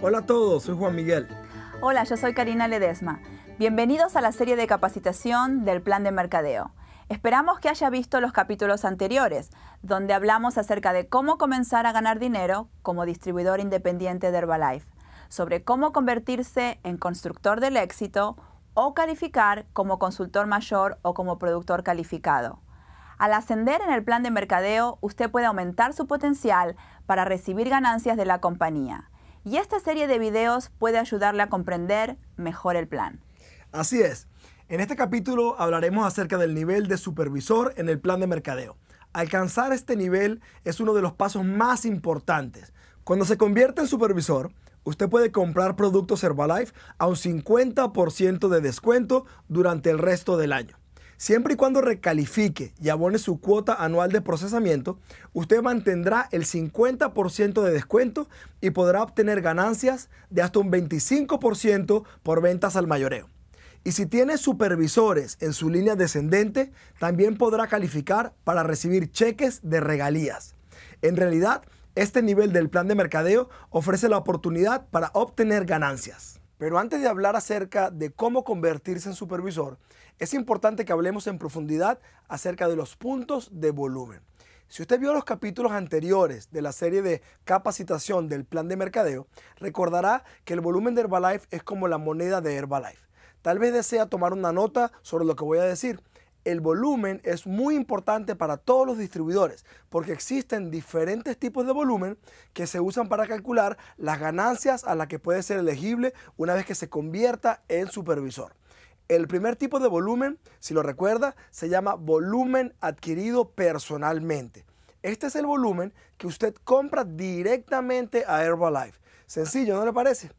Hola a todos, soy Juan Miguel. Hola, yo soy Karina Ledesma. Bienvenidos a la serie de capacitación del Plan de Mercadeo. Esperamos que haya visto los capítulos anteriores, donde hablamos acerca de cómo comenzar a ganar dinero como distribuidor independiente de Herbalife, sobre cómo convertirse en constructor del éxito o calificar como consultor mayor o como productor calificado. Al ascender en el plan de mercadeo, usted puede aumentar su potencial para recibir ganancias de la compañía. Y esta serie de videos puede ayudarle a comprender mejor el plan. Así es. En este capítulo hablaremos acerca del nivel de supervisor en el plan de mercadeo. Alcanzar este nivel es uno de los pasos más importantes. Cuando se convierte en supervisor, usted puede comprar productos Herbalife a un 50% de descuento durante el resto del año. Siempre y cuando recalifique y abone su cuota anual de procesamiento, usted mantendrá el 50% de descuento y podrá obtener ganancias de hasta un 25% por ventas al mayoreo. Y si tiene supervisores en su línea descendente, también podrá calificar para recibir cheques de regalías. En realidad, este nivel del plan de mercadeo ofrece la oportunidad para obtener ganancias. Pero antes de hablar acerca de cómo convertirse en supervisor, es importante que hablemos en profundidad acerca de los puntos de volumen. Si usted vio los capítulos anteriores de la serie de capacitación del plan de mercadeo, recordará que el volumen de Herbalife es como la moneda de Herbalife. Tal vez desea tomar una nota sobre lo que voy a decir el volumen es muy importante para todos los distribuidores porque existen diferentes tipos de volumen que se usan para calcular las ganancias a las que puede ser elegible una vez que se convierta en supervisor. El primer tipo de volumen, si lo recuerda, se llama volumen adquirido personalmente. Este es el volumen que usted compra directamente a Herbalife. Sencillo, ¿no le parece?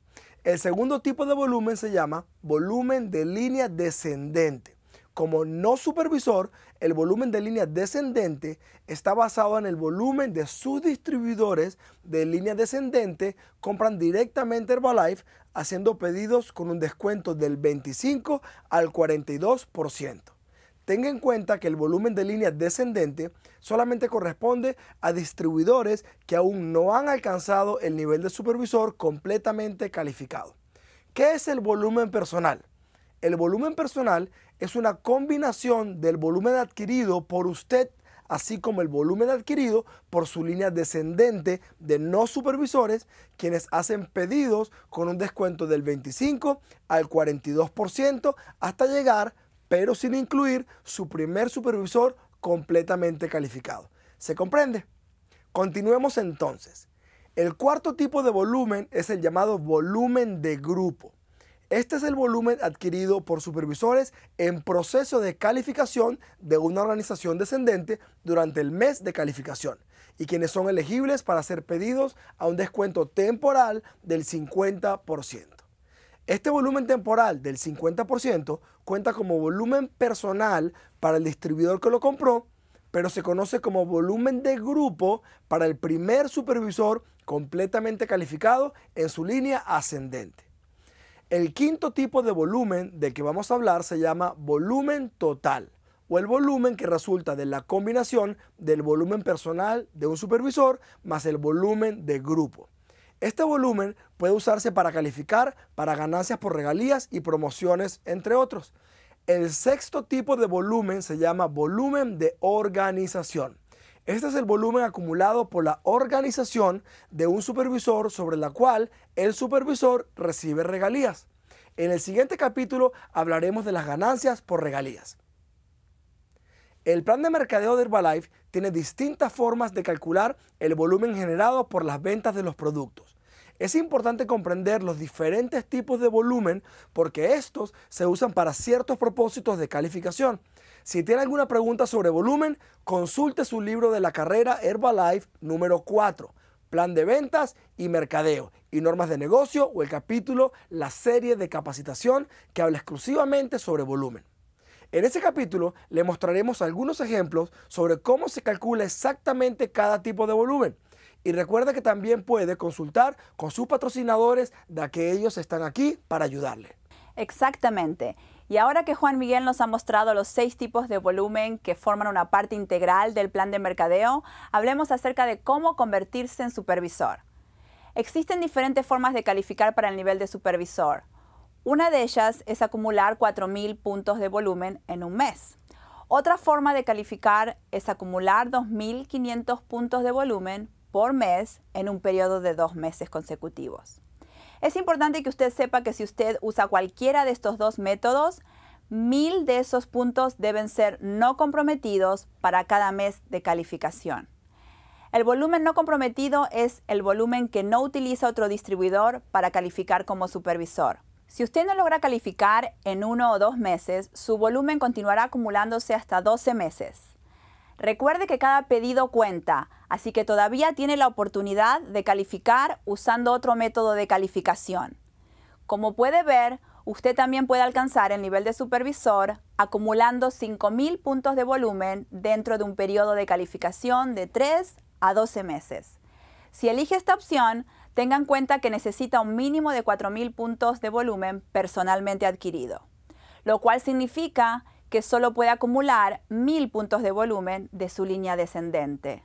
El segundo tipo de volumen se llama volumen de línea descendente como no supervisor, el volumen de línea descendente está basado en el volumen de sus distribuidores de línea descendente compran directamente Herbalife haciendo pedidos con un descuento del 25 al 42%. Tenga en cuenta que el volumen de línea descendente solamente corresponde a distribuidores que aún no han alcanzado el nivel de supervisor completamente calificado. ¿Qué es el volumen personal? El volumen personal es una combinación del volumen adquirido por usted, así como el volumen adquirido por su línea descendente de no supervisores, quienes hacen pedidos con un descuento del 25 al 42% hasta llegar, pero sin incluir, su primer supervisor completamente calificado. ¿Se comprende? Continuemos entonces. El cuarto tipo de volumen es el llamado volumen de grupo. Este es el volumen adquirido por supervisores en proceso de calificación de una organización descendente durante el mes de calificación y quienes son elegibles para ser pedidos a un descuento temporal del 50%. Este volumen temporal del 50% cuenta como volumen personal para el distribuidor que lo compró, pero se conoce como volumen de grupo para el primer supervisor completamente calificado en su línea ascendente. El quinto tipo de volumen del que vamos a hablar se llama volumen total o el volumen que resulta de la combinación del volumen personal de un supervisor más el volumen de grupo. Este volumen puede usarse para calificar para ganancias por regalías y promociones, entre otros. El sexto tipo de volumen se llama volumen de organización. Este es el volumen acumulado por la organización de un supervisor sobre la cual el supervisor recibe regalías. En el siguiente capítulo hablaremos de las ganancias por regalías. El plan de mercadeo de Herbalife tiene distintas formas de calcular el volumen generado por las ventas de los productos. Es importante comprender los diferentes tipos de volumen porque estos se usan para ciertos propósitos de calificación. Si tiene alguna pregunta sobre volumen, consulte su libro de la carrera Herbalife número 4, Plan de Ventas y Mercadeo y Normas de Negocio o el capítulo La serie de capacitación que habla exclusivamente sobre volumen. En ese capítulo le mostraremos algunos ejemplos sobre cómo se calcula exactamente cada tipo de volumen. Y recuerda que también puede consultar con sus patrocinadores, ya que ellos están aquí para ayudarle. Exactamente. Y ahora que Juan Miguel nos ha mostrado los seis tipos de volumen que forman una parte integral del plan de mercadeo, hablemos acerca de cómo convertirse en supervisor. Existen diferentes formas de calificar para el nivel de supervisor. Una de ellas es acumular 4.000 puntos de volumen en un mes. Otra forma de calificar es acumular 2.500 puntos de volumen por mes en un periodo de dos meses consecutivos. Es importante que usted sepa que si usted usa cualquiera de estos dos métodos, mil de esos puntos deben ser no comprometidos para cada mes de calificación. El volumen no comprometido es el volumen que no utiliza otro distribuidor para calificar como supervisor. Si usted no logra calificar en uno o dos meses, su volumen continuará acumulándose hasta 12 meses. Recuerde que cada pedido cuenta, así que todavía tiene la oportunidad de calificar usando otro método de calificación. Como puede ver, usted también puede alcanzar el nivel de supervisor acumulando 5.000 puntos de volumen dentro de un periodo de calificación de 3 a 12 meses. Si elige esta opción, tenga en cuenta que necesita un mínimo de 4.000 puntos de volumen personalmente adquirido, lo cual significa que solo puede acumular 1000 puntos de volumen de su línea descendente.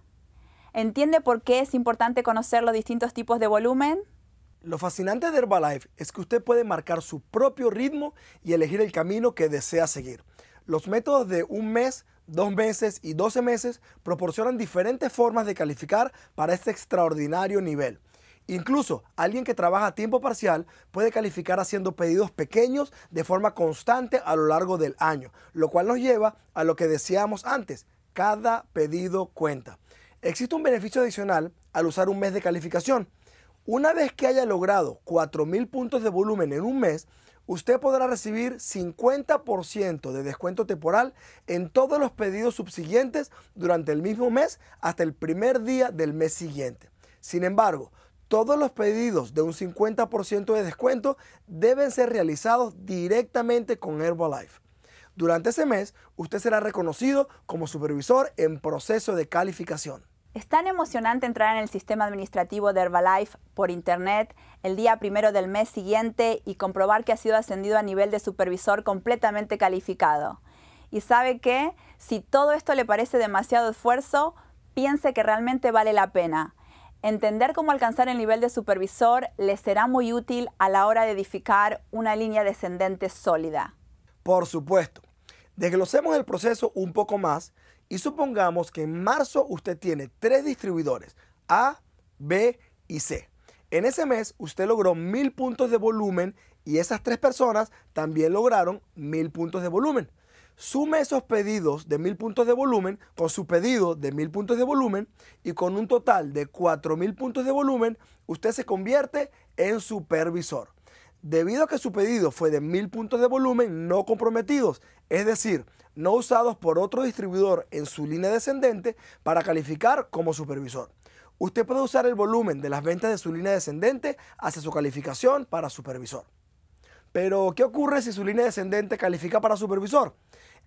¿Entiende por qué es importante conocer los distintos tipos de volumen? Lo fascinante de Herbalife es que usted puede marcar su propio ritmo y elegir el camino que desea seguir. Los métodos de un mes, dos meses y 12 meses proporcionan diferentes formas de calificar para este extraordinario nivel. Incluso alguien que trabaja a tiempo parcial puede calificar haciendo pedidos pequeños de forma constante a lo largo del año, lo cual nos lleva a lo que decíamos antes, cada pedido cuenta. Existe un beneficio adicional al usar un mes de calificación. Una vez que haya logrado 4.000 puntos de volumen en un mes, usted podrá recibir 50% de descuento temporal en todos los pedidos subsiguientes durante el mismo mes hasta el primer día del mes siguiente. Sin embargo, todos los pedidos de un 50% de descuento deben ser realizados directamente con Herbalife. Durante ese mes, usted será reconocido como supervisor en proceso de calificación. Es tan emocionante entrar en el sistema administrativo de Herbalife por internet el día primero del mes siguiente y comprobar que ha sido ascendido a nivel de supervisor completamente calificado. Y sabe que, si todo esto le parece demasiado esfuerzo, piense que realmente vale la pena. Entender cómo alcanzar el nivel de supervisor le será muy útil a la hora de edificar una línea descendente sólida. Por supuesto. Desglosemos el proceso un poco más y supongamos que en marzo usted tiene tres distribuidores, A, B y C. En ese mes usted logró mil puntos de volumen y esas tres personas también lograron mil puntos de volumen. Sume esos pedidos de 1000 puntos de volumen con su pedido de 1000 puntos de volumen y con un total de 4000 puntos de volumen, usted se convierte en supervisor. Debido a que su pedido fue de 1000 puntos de volumen no comprometidos, es decir, no usados por otro distribuidor en su línea descendente para calificar como supervisor. Usted puede usar el volumen de las ventas de su línea descendente hacia su calificación para supervisor. Pero, ¿qué ocurre si su línea descendente califica para supervisor?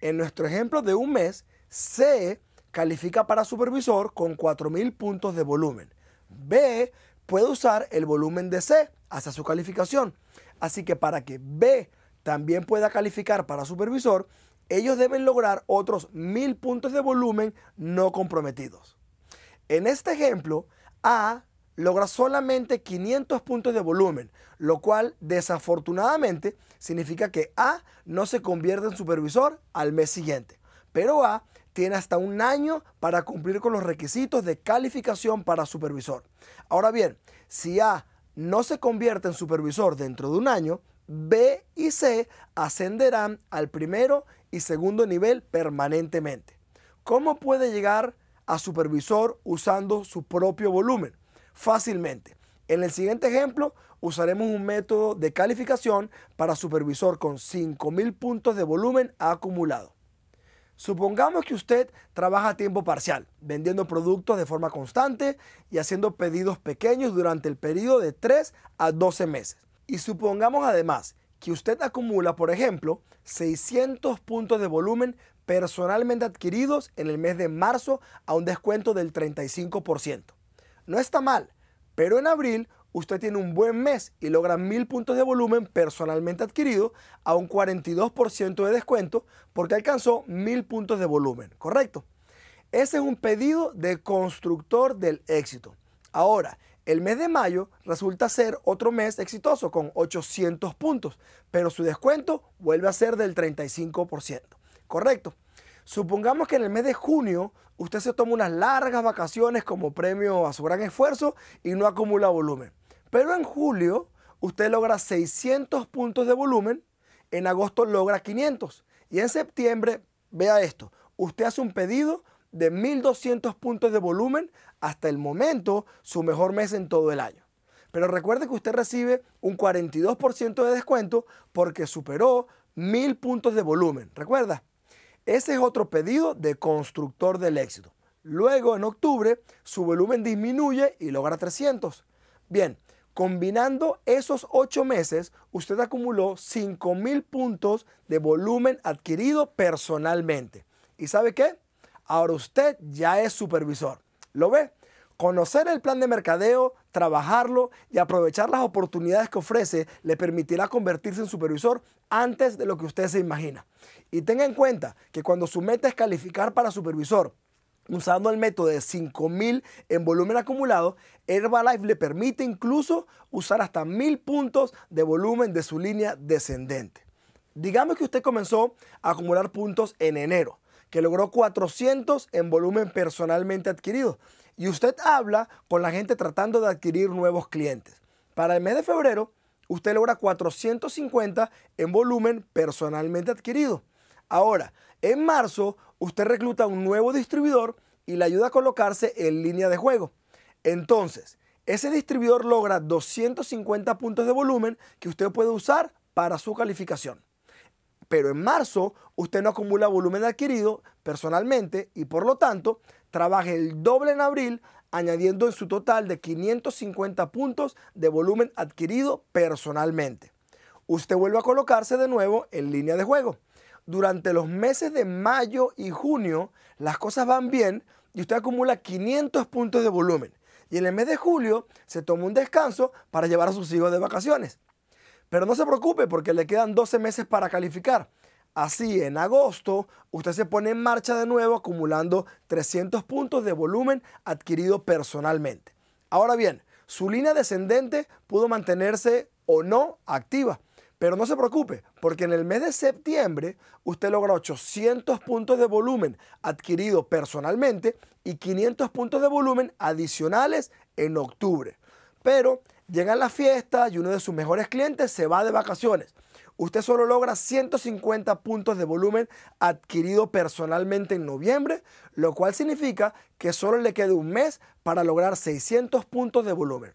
En nuestro ejemplo de un mes, C califica para supervisor con 4000 puntos de volumen. B puede usar el volumen de C hacia su calificación. Así que para que B también pueda calificar para supervisor, ellos deben lograr otros 1000 puntos de volumen no comprometidos. En este ejemplo, A logra solamente 500 puntos de volumen, lo cual desafortunadamente significa que A no se convierte en supervisor al mes siguiente, pero A tiene hasta un año para cumplir con los requisitos de calificación para supervisor. Ahora bien, si A no se convierte en supervisor dentro de un año, B y C ascenderán al primero y segundo nivel permanentemente. ¿Cómo puede llegar a supervisor usando su propio volumen? fácilmente. En el siguiente ejemplo usaremos un método de calificación para supervisor con 5.000 puntos de volumen acumulado. Supongamos que usted trabaja a tiempo parcial, vendiendo productos de forma constante y haciendo pedidos pequeños durante el periodo de 3 a 12 meses. Y supongamos además que usted acumula, por ejemplo, 600 puntos de volumen personalmente adquiridos en el mes de marzo a un descuento del 35%. No está mal, pero en abril usted tiene un buen mes y logra mil puntos de volumen personalmente adquirido a un 42% de descuento porque alcanzó mil puntos de volumen, ¿correcto? Ese es un pedido de constructor del éxito. Ahora, el mes de mayo resulta ser otro mes exitoso con 800 puntos, pero su descuento vuelve a ser del 35%, ¿correcto? Supongamos que en el mes de junio usted se toma unas largas vacaciones como premio a su gran esfuerzo y no acumula volumen. Pero en julio usted logra 600 puntos de volumen, en agosto logra 500 y en septiembre, vea esto, usted hace un pedido de 1200 puntos de volumen hasta el momento, su mejor mes en todo el año. Pero recuerde que usted recibe un 42% de descuento porque superó 1000 puntos de volumen. Recuerda, ese es otro pedido de constructor del éxito. Luego, en octubre, su volumen disminuye y logra 300. Bien, combinando esos 8 meses, usted acumuló 5.000 puntos de volumen adquirido personalmente. ¿Y sabe qué? Ahora usted ya es supervisor. ¿Lo ve? Conocer el plan de mercadeo, trabajarlo y aprovechar las oportunidades que ofrece le permitirá convertirse en supervisor antes de lo que usted se imagina. Y tenga en cuenta que cuando su meta es calificar para supervisor, usando el método de 5000 en volumen acumulado, Herbalife le permite incluso usar hasta 1000 puntos de volumen de su línea descendente. Digamos que usted comenzó a acumular puntos en enero, que logró 400 en volumen personalmente adquirido y usted habla con la gente tratando de adquirir nuevos clientes. Para el mes de febrero, usted logra 450 en volumen personalmente adquirido. Ahora, en marzo, usted recluta un nuevo distribuidor y le ayuda a colocarse en línea de juego. Entonces, ese distribuidor logra 250 puntos de volumen que usted puede usar para su calificación. Pero en marzo usted no acumula volumen adquirido personalmente y por lo tanto trabaje el doble en abril, añadiendo en su total de 550 puntos de volumen adquirido personalmente. Usted vuelve a colocarse de nuevo en línea de juego. Durante los meses de mayo y junio las cosas van bien y usted acumula 500 puntos de volumen. Y en el mes de julio se toma un descanso para llevar a sus hijos de vacaciones. Pero no se preocupe porque le quedan 12 meses para calificar. Así, en agosto, usted se pone en marcha de nuevo acumulando 300 puntos de volumen adquirido personalmente. Ahora bien, su línea descendente pudo mantenerse o no activa. Pero no se preocupe, porque en el mes de septiembre usted logra 800 puntos de volumen adquirido personalmente y 500 puntos de volumen adicionales en octubre. Pero llegan la fiesta y uno de sus mejores clientes se va de vacaciones usted solo logra 150 puntos de volumen adquirido personalmente en noviembre, lo cual significa que solo le queda un mes para lograr 600 puntos de volumen.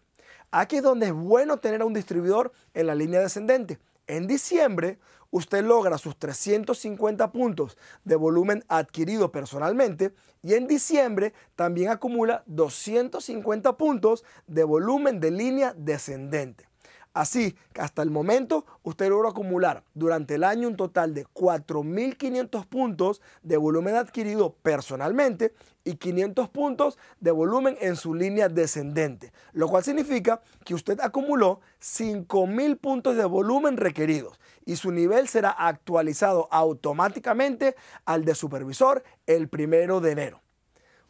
Aquí es donde es bueno tener a un distribuidor en la línea descendente. En diciembre, usted logra sus 350 puntos de volumen adquirido personalmente y en diciembre también acumula 250 puntos de volumen de línea descendente. Así que hasta el momento usted logró acumular durante el año un total de 4.500 puntos de volumen adquirido personalmente y 500 puntos de volumen en su línea descendente, lo cual significa que usted acumuló 5.000 puntos de volumen requeridos y su nivel será actualizado automáticamente al de supervisor el primero de enero.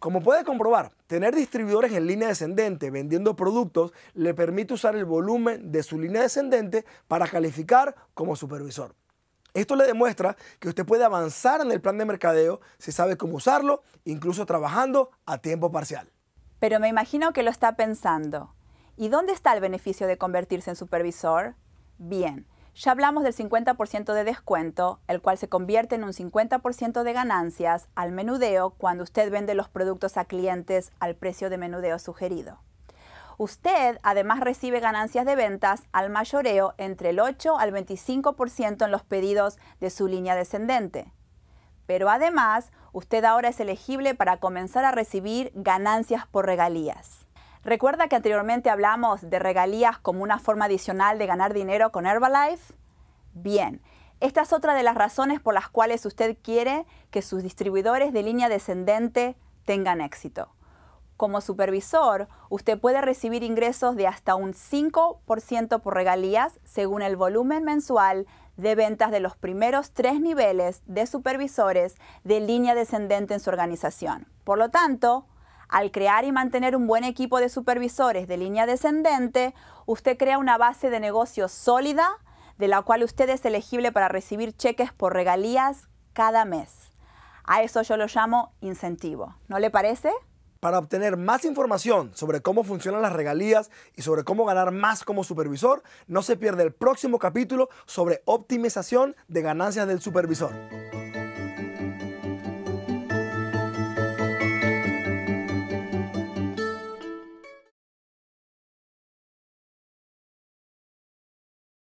Como puede comprobar, tener distribuidores en línea descendente vendiendo productos le permite usar el volumen de su línea descendente para calificar como supervisor. Esto le demuestra que usted puede avanzar en el plan de mercadeo si sabe cómo usarlo, incluso trabajando a tiempo parcial. Pero me imagino que lo está pensando. ¿Y dónde está el beneficio de convertirse en supervisor? Bien, ya hablamos del 50% de descuento, el cual se convierte en un 50% de ganancias al menudeo cuando usted vende los productos a clientes al precio de menudeo sugerido. Usted además recibe ganancias de ventas al mayoreo entre el 8 al 25% en los pedidos de su línea descendente. Pero además, usted ahora es elegible para comenzar a recibir ganancias por regalías. Recuerda que anteriormente hablamos de regalías como una forma adicional de ganar dinero con Herbalife. Bien, esta es otra de las razones por las cuales usted quiere que sus distribuidores de línea descendente tengan éxito. Como supervisor, usted puede recibir ingresos de hasta un 5% por regalías según el volumen mensual de ventas de los primeros tres niveles de supervisores de línea descendente en su organización. Por lo tanto, al crear y mantener un buen equipo de supervisores de línea descendente, usted crea una base de negocio sólida de la cual usted es elegible para recibir cheques por regalías cada mes. A eso yo lo llamo incentivo. ¿No le parece? Para obtener más información sobre cómo funcionan las regalías y sobre cómo ganar más como supervisor, no se pierde el próximo capítulo sobre optimización de ganancias del supervisor.